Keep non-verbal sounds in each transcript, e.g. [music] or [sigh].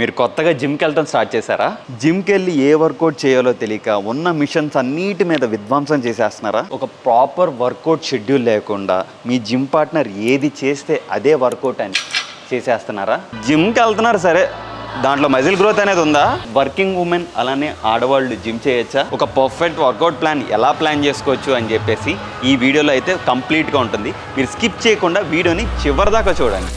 మీరు కొత్తగా జిమ్కి వెళ్ళడం స్టార్ట్ చేశారా జిమ్కి వెళ్ళి ఏ వర్కౌట్ చేయాలో తెలియక ఉన్న మిషన్స్ అన్నిటి మీద విధ్వంసం చేసేస్తున్నారా ఒక ప్రాపర్ వర్కౌట్ షెడ్యూల్ లేకుండా మీ జిమ్ పార్ట్నర్ ఏది చేస్తే అదే వర్కౌట్ అని చేసేస్తున్నారా జిమ్కి వెళ్తున్నారు సరే దాంట్లో మజిల్ గ్రోత్ అనేది ఉందా వర్కింగ్ ఉమెన్ అలానే ఆడవాళ్ళు జిమ్ చేయొచ్చా ఒక పర్ఫెక్ట్ వర్కౌట్ ప్లాన్ ఎలా ప్లాన్ చేసుకోవచ్చు అని చెప్పేసి ఈ వీడియోలో అయితే కంప్లీట్గా ఉంటుంది మీరు స్కిప్ చేయకుండా వీడియోని చివరిదాకా చూడండి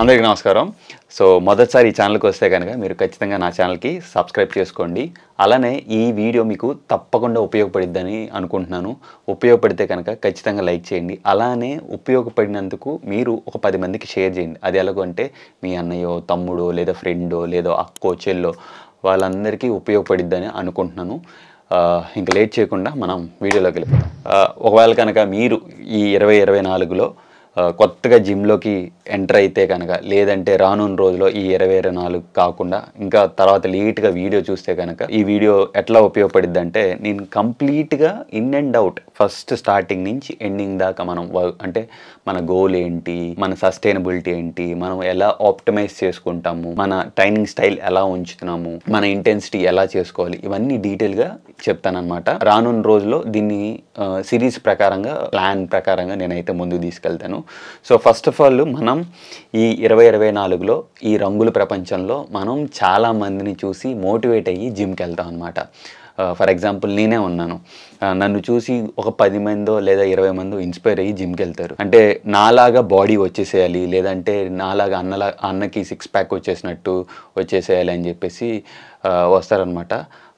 అందరికీ నమస్కారం సో మొదటిసారి ఈ ఛానల్కి వస్తే కనుక మీరు ఖచ్చితంగా నా ఛానల్కి సబ్స్క్రైబ్ చేసుకోండి అలానే ఈ వీడియో మీకు తప్పకుండా ఉపయోగపడిద్దని అనుకుంటున్నాను ఉపయోగపడితే కనుక ఖచ్చితంగా లైక్ చేయండి అలానే ఉపయోగపడినందుకు మీరు ఒక పది మందికి షేర్ చేయండి అది ఎలాగంటే మీ అన్నయ్యో తమ్ముడో లేదా ఫ్రెండో లేదా అక్కో చెల్లో వాళ్ళందరికీ ఉపయోగపడిద్దని అనుకుంటున్నాను ఇంకా లేట్ చేయకుండా మనం వీడియోలోకి వెళ్ళిపోతాం ఒకవేళ కనుక మీరు ఈ ఇరవై ఇరవై నాలుగులో కొత్తగా జిమ్లోకి ఎంటర్ అయితే కనుక లేదంటే రానున్న రోజులో ఈ ఇరవై ఇరవై నాలుగు కాకుండా ఇంకా తర్వాత లేట్గా వీడియో చూస్తే కనుక ఈ వీడియో ఎట్లా ఉపయోగపడింది అంటే నేను కంప్లీట్గా in and out first starting నుంచి ఎండింగ్ దాకా మనం అంటే మన గోల్ ఏంటి మన సస్టైనబిలిటీ ఏంటి మనం ఎలా ఆప్టమైజ్ చేసుకుంటాము మన ట్రైనింగ్ స్టైల్ ఎలా ఉంచుతున్నాము మన ఇంటెన్సిటీ ఎలా చేసుకోవాలి ఇవన్నీ డీటెయిల్గా చెప్తానమాట రానున్న రోజులో దీన్ని సిరీస్ ప్రకారంగా ప్లాన్ ప్రకారంగా నేనైతే ముందుకు తీసుకెళ్తాను సో ఫస్ట్ ఆఫ్ ఆల్ మనం ఈ ఇరవై ఇరవై నాలుగులో ఈ రంగుల ప్రపంచంలో మనం చాలామందిని చూసి మోటివేట్ అయ్యి జిమ్కి వెళ్తాం అనమాట ఫర్ ఎగ్జాంపుల్ నేనే ఉన్నాను నన్ను చూసి ఒక పది మందో లేదా ఇరవై మందో ఇన్స్పైర్ అయ్యి జిమ్కి వెళ్తారు అంటే నాలాగా బాడీ వచ్చేసేయాలి లేదంటే నాలాగా అన్నలా అన్నకి సిక్స్ ప్యాక్ వచ్చేసినట్టు వచ్చేసేయాలి అని చెప్పేసి వస్తారనమాట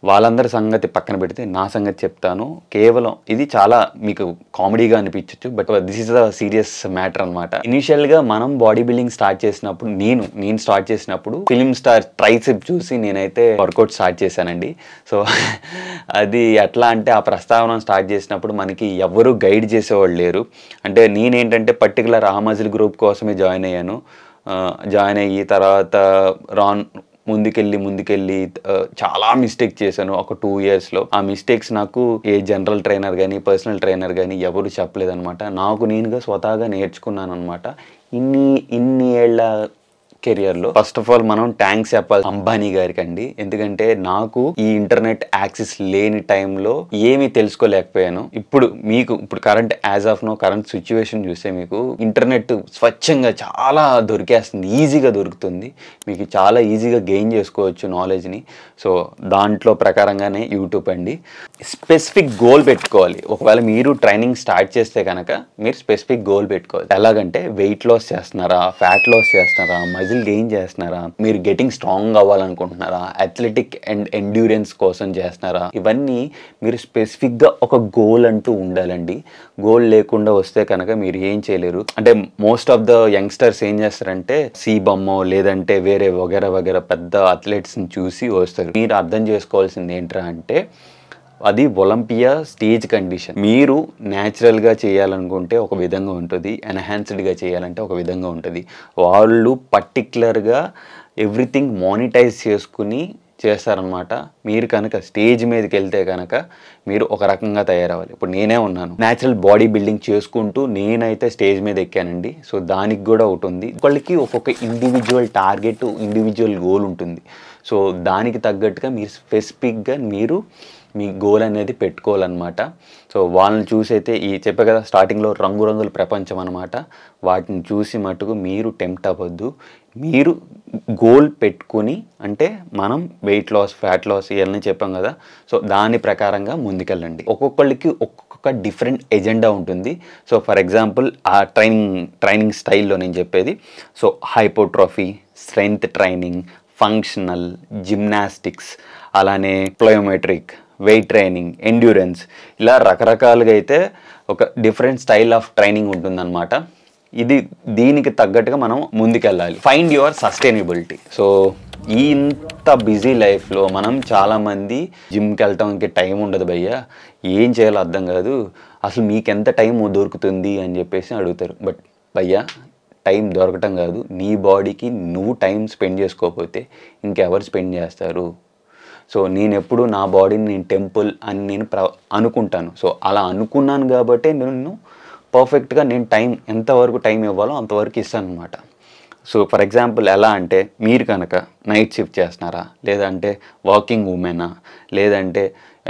వాళ్ళందరి సంగతి పక్కన పెడితే నా సంగతి చెప్తాను కేవలం ఇది చాలా మీకు కామెడీగా అనిపించవచ్చు but this is a serious matter అనమాట ఇనిషియల్గా మనం బాడీ బిల్డింగ్ స్టార్ట్ చేసినప్పుడు నేను నేను స్టార్ట్ చేసినప్పుడు ఫిలిం స్టార్ ట్రైసిప్ చూసి నేనైతే వర్కౌట్ స్టార్ట్ చేశానండి సో [laughs] అది ఎట్లా అంటే ఆ ప్రస్తావన స్టార్ట్ చేసినప్పుడు మనకి ఎవరు గైడ్ చేసేవాళ్ళు లేరు అంటే నేనేంటంటే పర్టికులర్ మజిల్ గ్రూప్ కోసమే జాయిన్ అయ్యాను జాయిన్ అయ్యి తర్వాత రాన్ ముందుకెళ్ళి ముందుకెళ్ళి చాలా మిస్టేక్ చేశాను ఒక టూ ఇయర్స్లో ఆ మిస్టేక్స్ నాకు ఏ జనరల్ ట్రైనర్ కానీ పర్సనల్ ట్రైనర్ కానీ ఎవరు చెప్పలేదనమాట నాకు నేనుగా స్వతహాగా నేర్చుకున్నాను అనమాట ఇన్ని ఇన్ని ఏళ్ళ కెరియర్లో ఫస్ట్ ఆఫ్ ఆల్ మనం థ్యాంక్స్ చెప్పాలి అంబానీ గారికి అండి ఎందుకంటే నాకు ఈ ఇంటర్నెట్ యాక్సెస్ లేని టైంలో ఏమి తెలుసుకోలేకపోయాను ఇప్పుడు మీకు ఇప్పుడు current as of now current situation చూస్తే మీకు ఇంటర్నెట్ స్వచ్ఛంగా చాలా దొరికేస్తుంది ఈజీగా దొరుకుతుంది మీకు చాలా ఈజీగా గెయిన్ చేసుకోవచ్చు నాలెడ్జ్ని సో దాంట్లో ప్రకారంగానే యూట్యూబ్ అండి స్పెసిఫిక్ గోల్ పెట్టుకోవాలి ఒకవేళ మీరు ట్రైనింగ్ స్టార్ట్ చేస్తే కనుక మీరు స్పెసిఫిక్ గోల్ పెట్టుకోవాలి ఎలాగంటే వెయిట్ లాస్ చేస్తున్నారా ఫ్యాట్ లాస్ చేస్తున్నారా మజిల్ మజిల్ గెయిన్ చేస్తున్నారా మీరు గెటింగ్ స్ట్రాంగ్ అవ్వాలనుకుంటున్నారా అథ్లెటిక్ అండ్ ఎండ్యూరెన్స్ కోసం చేస్తున్నారా ఇవన్నీ మీరు స్పెసిఫిక్గా ఒక గోల్ అంటూ ఉండాలండి గోల్ లేకుండా వస్తే కనుక మీరు ఏం చేయలేరు అంటే మోస్ట్ ఆఫ్ ద యంగ్స్టర్స్ ఏం చేస్తారంటే సీ బొమ్మ లేదంటే వేరే వగేర వగేర పెద్ద అథ్లెట్స్ని చూసి వస్తారు మీరు అర్థం చేసుకోవాల్సింది ఏంట్రా అంటే అది ఒలంపియా స్టేజ్ కండిషన్ మీరు న్యాచురల్గా చేయాలనుకుంటే ఒక విధంగా ఉంటుంది ఎన్హాన్స్డ్గా చేయాలంటే ఒక విధంగా ఉంటుంది వాళ్ళు పర్టిక్యులర్గా ఎవ్రీథింగ్ మానిటైజ్ చేసుకుని చేస్తారనమాట మీరు కనుక స్టేజ్ మీదకి వెళ్తే కనుక మీరు ఒక రకంగా తయారవ్వాలి ఇప్పుడు నేనే ఉన్నాను న్యాచురల్ బాడీ బిల్డింగ్ చేసుకుంటూ నేనైతే స్టేజ్ మీద ఎక్కానండి సో దానికి కూడా ఒకటి ఉంది ఒకళ్ళకి ఒక్కొక్క ఇండివిజువల్ టార్గెట్ ఇండివిజువల్ గోల్ ఉంటుంది సో దానికి తగ్గట్టుగా మీరు స్పెసిఫిక్గా మీరు మీ గోల్ అనేది పెట్టుకోవాలన్నమాట సో వాళ్ళని చూసి అయితే ఈ చెప్పే కదా స్టార్టింగ్లో రంగురంగుల ప్రపంచం అనమాట వాటిని చూసి మటుకు మీరు టెంప్ట్ అవ్వద్దు మీరు గోల్ పెట్టుకుని అంటే మనం వెయిట్ లాస్ ఫ్యాట్ లాస్ ఇవన్నీ చెప్పాం కదా సో దాని ప్రకారంగా ముందుకెళ్ళండి ఒక్కొక్కళ్ళకి ఒక్కొక్క డిఫరెంట్ ఎజెండా ఉంటుంది సో ఫర్ ఎగ్జాంపుల్ ఆ ట్రైనింగ్ ట్రైనింగ్ స్టైల్లో నేను చెప్పేది so hypertrophy strength training functional gymnastics అలానే ప్లయోమెట్రిక్ వెయిట్ ట్రైనింగ్ ఎండ్యూరెన్స్ ఇలా రకరకాలుగా అయితే ఒక డిఫరెంట్ స్టైల్ ఆఫ్ ట్రైనింగ్ ఉంటుందన్నమాట ఇది దీనికి తగ్గట్టుగా మనం ముందుకెళ్ళాలి ఫైండ్ యువర్ సస్టైనబిలిటీ సో ఈ ఇంత బిజీ లైఫ్లో మనం చాలామంది జిమ్కి వెళ్ళటానికి టైం ఉండదు భయ్యా ఏం చేయాలో అర్థం కాదు అసలు మీకు ఎంత టైం దొరుకుతుంది అని చెప్పేసి అడుగుతారు బట్ భయ్యా టైం దొరకటం కాదు నీ బాడీకి నువ్వు టైం స్పెండ్ చేసుకోకపోతే ఇంకెవరు స్పెండ్ చేస్తారు సో నేను ఎప్పుడు నా బాడీని నేను టెంపుల్ అని నేను ప్ర అనుకుంటాను సో అలా అనుకున్నాను కాబట్టి నేను పర్ఫెక్ట్గా నేను టైం ఎంతవరకు టైం ఇవ్వాలో అంతవరకు ఇస్తాను అనమాట సో ఫర్ ఎగ్జాంపుల్ ఎలా అంటే మీరు కనుక నైట్ షిఫ్ట్ చేస్తున్నారా లేదంటే వాకింగ్ ఉమెనా లేదంటే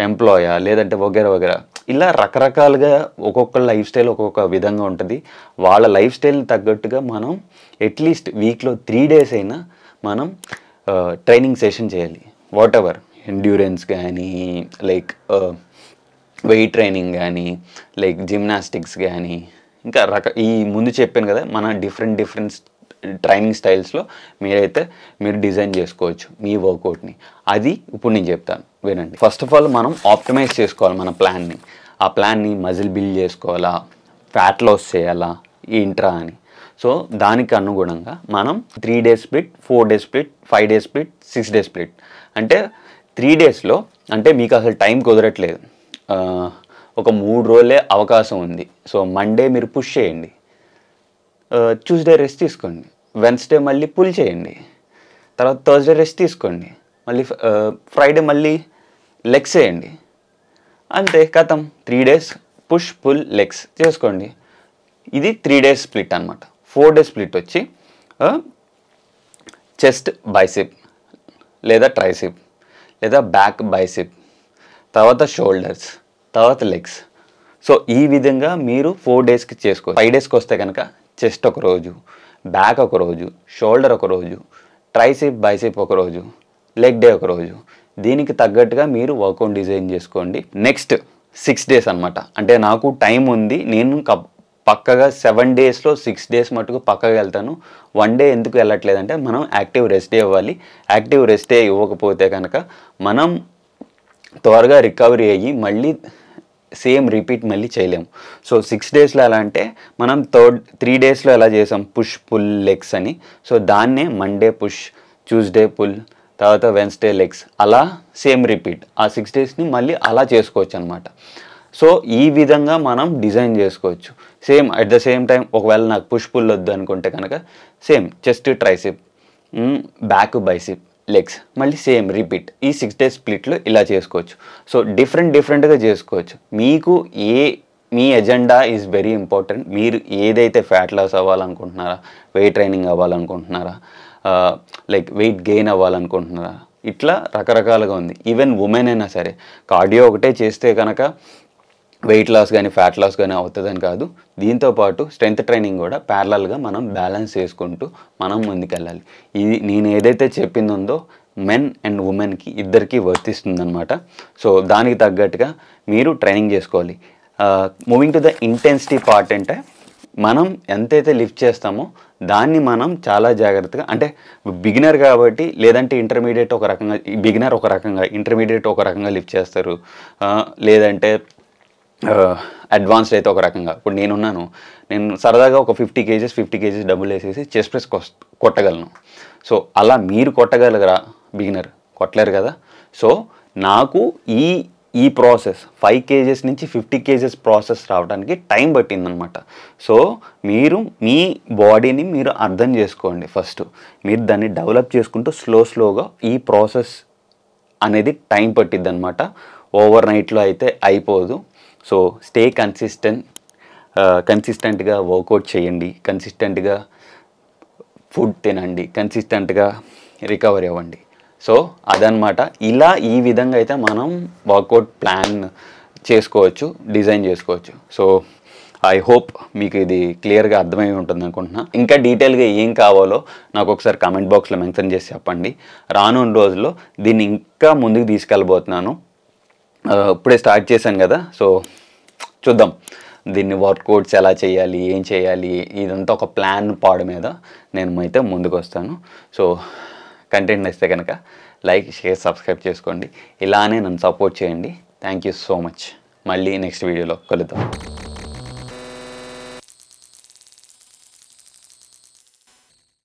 ఎంప్లాయా లేదంటే వగేర వగేర ఇలా రకరకాలుగా ఒక్కొక్క లైఫ్ స్టైల్ ఒక్కొక్క విధంగా ఉంటుంది వాళ్ళ లైఫ్ స్టైల్ని తగ్గట్టుగా మనం అట్లీస్ట్ వీక్లో త్రీ డేస్ అయినా మనం ట్రైనింగ్ సెషన్ చేయాలి వాట్ ఎవర్ ఎండ్యూరెన్స్ కానీ లైక్ వెయిట్ ట్రైనింగ్ కానీ లైక్ జిమ్నాస్టిక్స్ కానీ ఇంకా రక ఈ ముందు చెప్పాను కదా మన డిఫరెంట్ డిఫరెంట్ ట్రైనింగ్ స్టైల్స్లో మీరైతే మీరు డిజైన్ చేసుకోవచ్చు మీ వర్కౌట్ని అది ఇప్పుడు నేను చెప్తాను వినండి ఫస్ట్ ఆఫ్ ఆల్ మనం ఆప్టిమైజ్ చేసుకోవాలి మన ప్లాన్ని ఆ ప్లాన్ని మజిల్ బిల్డ్ చేసుకోవాలా ఫ్యాట్ లాస్ చేయాలా ఇంట్రా అని సో దానికి అనుగుణంగా మనం three days split four days split five days split six days split అంటే త్రీ డేస్లో అంటే మీకు అసలు టైం కుదరట్లేదు ఒక మూడు రోజులే అవకాశం ఉంది సో మండే మీరు పుష్ చేయండి ట్యూస్డే రెస్ట్ తీసుకోండి వెన్స్డే మళ్ళీ పుల్ చేయండి తర్వాత థర్స్డే రెస్ట్ తీసుకోండి మళ్ళీ ఫ్రైడే మళ్ళీ లెగ్స్ వేయండి అంతే కథం three days push pull legs చేసుకోండి ఇది త్రీ డేస్ స్ప్లిట్ అనమాట ఫోర్ డే స్ప్లిట్ వచ్చి చెస్ట్ బైసిప్ లేదా ట్రైసిప్ లేదా బ్యాక్ బైసిప్ తర్వాత షోల్డర్స్ తర్వాత లెగ్స్ సో ఈ విధంగా మీరు ఫోర్ డేస్కి చేసుకో ఫైవ్ డేస్కి వస్తే కనుక చెస్ట్ ఒక రోజు బ్యాక్ ఒక రోజు షోల్డర్ ఒక రోజు ట్రైసిప్ బైసిప్ ఒక రోజు లెగ్ డే ఒక రోజు దీనికి తగ్గట్టుగా మీరు వర్కౌట్ డిజైన్ చేసుకోండి నెక్స్ట్ సిక్స్ డేస్ అనమాట అంటే నాకు టైం ఉంది నేను పక్కగా సెవెన్ డేస్లో సిక్స్ డేస్ మటుకు పక్కగా వెళ్తాను వన్ డే ఎందుకు వెళ్ళట్లేదంటే మనం యాక్టివ్ రెస్ట్ ఇవ్వాలి యాక్టివ్ రెస్ట్ ఇవ్వకపోతే కనుక మనం త్వరగా రికవరీ అయ్యి మళ్ళీ సేమ్ రిపీట్ మళ్ళీ చేయలేము సో సిక్స్ డేస్లో ఎలా అంటే మనం థర్డ్ త్రీ డేస్లో ఎలా చేసాం పుష్ పుల్ లెగ్స్ అని సో దాన్నే మండే పుష్ ట్యూస్డే పుల్ తర్వాత వెన్స్డే లెగ్స్ అలా సేమ్ రిపీట్ ఆ సిక్స్ డేస్ని మళ్ళీ అలా చేసుకోవచ్చు అనమాట సో ఈ విధంగా మనం డిజైన్ చేసుకోవచ్చు same at the same time ఒకవేళ నాకు పుష్ పుల్ వద్దు అనుకుంటే కనుక same chest tricep back bicep legs మళ్ళీ సేమ్ రిపీట్ ఈ సిక్స్ డేస్ స్ప్లిట్లో ఇలా చేసుకోవచ్చు సో డిఫరెంట్ డిఫరెంట్గా చేసుకోవచ్చు మీకు ఏ మీ ఎజెండా ఈజ్ వెరీ ఇంపార్టెంట్ మీరు ఏదైతే ఫ్యాట్ లాస్ అవ్వాలనుకుంటున్నారా వెయిట్ ట్రైనింగ్ అవ్వాలనుకుంటున్నారా లైక్ వెయిట్ గెయిన్ అవ్వాలనుకుంటున్నారా ఇట్లా రకరకాలుగా ఉంది ఈవెన్ ఉమెన్ అయినా సరే కార్డియో ఒకటే చేస్తే కనుక వెయిట్ లాస్ కానీ ఫ్యాట్ లాస్ కానీ అవుతుందని కాదు దీంతోపాటు స్ట్రెంత్ ట్రైనింగ్ కూడా ప్యారలల్గా మనం బ్యాలెన్స్ చేసుకుంటూ మనం ముందుకెళ్ళాలి ఇది నేను ఏదైతే చెప్పిందో మెన్ అండ్ ఉమెన్కి ఇద్దరికీ వర్తిస్తుందనమాట సో దానికి తగ్గట్టుగా మీరు ట్రైనింగ్ చేసుకోవాలి moving to the intensity part అంటే మనం ఎంతైతే లిఫ్ట్ చేస్తామో దాన్ని మనం చాలా జాగ్రత్తగా అంటే బిగినర్ కాబట్టి లేదంటే ఇంటర్మీడియట్ ఒక రకంగా బిగినర్ ఒక రకంగా ఇంటర్మీడియట్ ఒక రకంగా లిఫ్ట్ చేస్తారు లేదంటే అడ్వాన్స్డ్ అయితే ఒక రకంగా ఇప్పుడు నేనున్నాను నేను సరదాగా ఒక ఫిఫ్టీ కేజెస్ ఫిఫ్టీ కేజెస్ డబ్బులు వేసేసి చెస్ ప్రెస్ కొట్టగలను సో అలా మీరు కొట్టగలగరా బిగినర్ కొట్టలేరు కదా సో నాకు ఈ ఈ ప్రాసెస్ ఫైవ్ కేజెస్ నుంచి ఫిఫ్టీ కేజెస్ ప్రాసెస్ రావడానికి టైం పట్టిందనమాట సో మీరు మీ బాడీని మీరు అర్థం చేసుకోండి ఫస్ట్ మీరు దాన్ని డెవలప్ చేసుకుంటూ స్లో స్లోగా ఈ ప్రాసెస్ అనేది టైం పట్టిద్ది అనమాట ఓవర్ నైట్లో అయితే అయిపోదు సో స్టే కన్సిస్టెంట్ కన్సిస్టెంట్గా వర్కౌట్ చేయండి కన్సిస్టెంట్గా ఫుడ్ తినండి కన్సిస్టెంట్గా రికవరీ అవ్వండి సో అదనమాట ఇలా ఈ విధంగా అయితే మనం వర్కౌట్ ప్లాన్ చేసుకోవచ్చు డిజైన్ చేసుకోవచ్చు సో ఐ హోప్ మీకు ఇది క్లియర్గా అర్థమై ఉంటుంది అనుకుంటున్నా ఇంకా డీటెయిల్గా ఏం కావాలో నాకు ఒకసారి కామెంట్ బాక్స్లో మెన్షన్ చేసి చెప్పండి రానున్న రోజుల్లో దీన్ని ఇంకా ముందుకు తీసుకెళ్ళబోతున్నాను ఇప్పుడే స్టార్ట్ చేశాను కదా సో చూద్దాం దీన్ని వర్కౌట్స్ ఎలా చేయాలి ఏం చేయాలి ఇదంతా ఒక ప్లాన్ పాడ మీద నేను అయితే ముందుకు వస్తాను సో కంటెంట్ నచ్చితే కనుక లైక్ షేర్ సబ్స్క్రైబ్ చేసుకోండి ఇలానే నన్ను సపోర్ట్ చేయండి థ్యాంక్ యూ సో మచ్ మళ్ళీ నెక్స్ట్ వీడియోలో కలుద్దాం